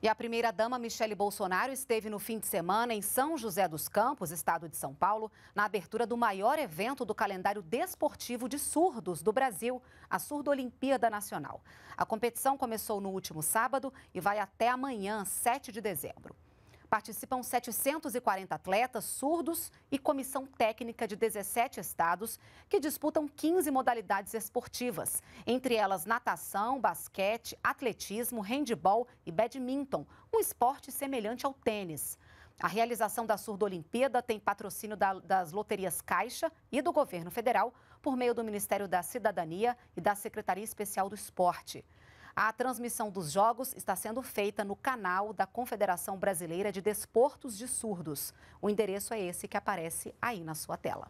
E a primeira-dama Michele Bolsonaro esteve no fim de semana em São José dos Campos, estado de São Paulo, na abertura do maior evento do calendário desportivo de surdos do Brasil, a Surdo Olimpíada Nacional. A competição começou no último sábado e vai até amanhã, 7 de dezembro. Participam 740 atletas surdos e comissão técnica de 17 estados que disputam 15 modalidades esportivas, entre elas natação, basquete, atletismo, handebol e badminton, um esporte semelhante ao tênis. A realização da Surdo Olimpíada tem patrocínio da, das loterias Caixa e do governo federal por meio do Ministério da Cidadania e da Secretaria Especial do Esporte. A transmissão dos jogos está sendo feita no canal da Confederação Brasileira de Desportos de Surdos. O endereço é esse que aparece aí na sua tela.